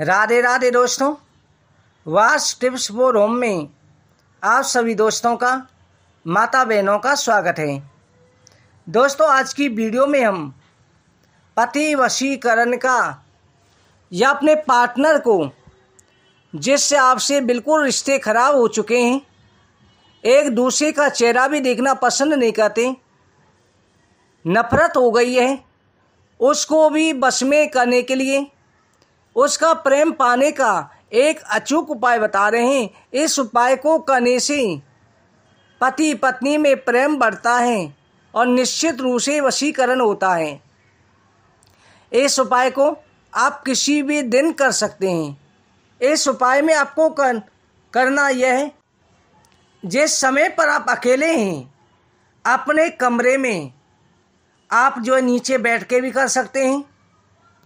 राधे राधे दोस्तों वास टिप्स वो रोम में आप सभी दोस्तों का माता बहनों का स्वागत है दोस्तों आज की वीडियो में हम पति वशीकरण का या अपने पार्टनर को जिससे आपसे बिल्कुल रिश्ते खराब हो चुके हैं एक दूसरे का चेहरा भी देखना पसंद नहीं करते नफरत हो गई है उसको भी बस में करने के लिए उसका प्रेम पाने का एक अचूक उपाय बता रहे हैं इस उपाय को करने से पति पत्नी में प्रेम बढ़ता है और निश्चित रूप से वशीकरण होता है इस उपाय को आप किसी भी दिन कर सकते हैं इस उपाय में आपको कर, करना यह है जिस समय पर आप अकेले हैं अपने कमरे में आप जो नीचे बैठ के भी कर सकते हैं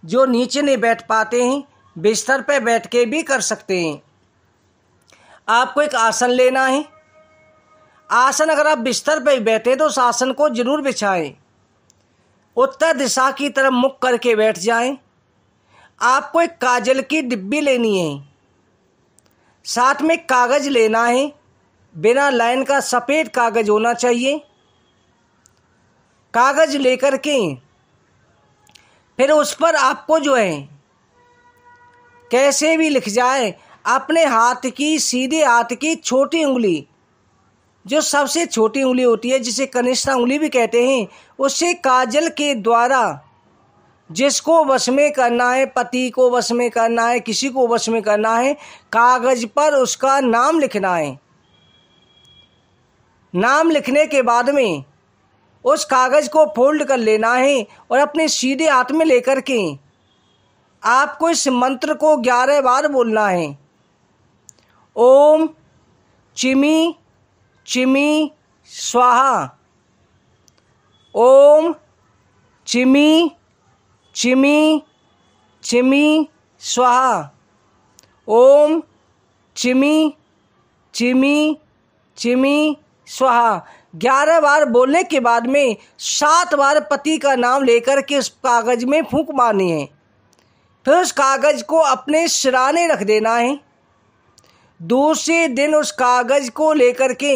जो नीचे नहीं बैठ पाते हैं बिस्तर पर बैठ के भी कर सकते हैं आपको एक आसन लेना है आसन अगर आप बिस्तर पर बैठे तो उस आसन को जरूर बिछाएं उत्तर दिशा की तरफ मुख करके बैठ जाएं आपको एक काजल की डिब्बी लेनी है साथ में कागज़ लेना है बिना लाइन का सफ़ेद कागज़ होना चाहिए कागज़ लेकर के फिर उस पर आपको जो है कैसे भी लिख जाए अपने हाथ की सीधे हाथ की छोटी उंगली जो सबसे छोटी उंगली होती है जिसे कनिष्ठा उंगली भी कहते हैं उससे काजल के द्वारा जिसको वश में करना है पति को वश में करना है किसी को वश में करना है कागज पर उसका नाम लिखना है नाम लिखने के बाद में उस कागज़ को फोल्ड कर लेना है और अपने सीधे हाथ में लेकर के आपको इस मंत्र को ग्यारह बार बोलना है ओम चिमी चिमी स्वाहा ओम चिमी चिमी चिमी स्वाहा ओम चिमी चिमी चिमी स्वाहा ग्यारह बार बोलने के बाद में सात बार पति का नाम लेकर के उस कागज़ में फूंक मारनी है फिर उस कागज़ को अपने सिराने रख देना है दूसरे दिन उस कागज़ को लेकर के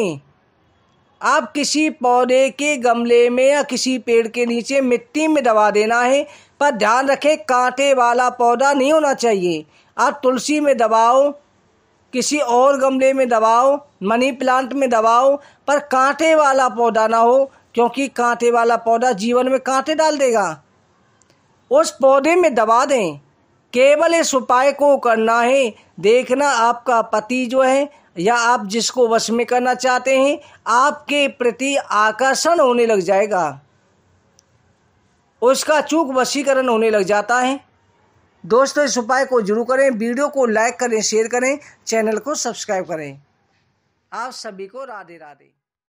आप किसी पौधे के गमले में या किसी पेड़ के नीचे मिट्टी में दबा देना है पर ध्यान रखें कांटे वाला पौधा नहीं होना चाहिए आप तुलसी में दबाओ किसी और गमले में दबाओ मनी प्लांट में दबाओ पर कांटे वाला पौधा ना हो क्योंकि कांटे वाला पौधा जीवन में कांटे डाल देगा उस पौधे में दबा दें केवल इस उपाय को करना है देखना आपका पति जो है या आप जिसको वश में करना चाहते हैं आपके प्रति आकर्षण होने लग जाएगा उसका चूक वशीकरण होने लग जाता है दोस्तों इस उपाय को जरूर करें वीडियो को लाइक करें शेयर करें चैनल को सब्सक्राइब करें आप सभी को राधे राधे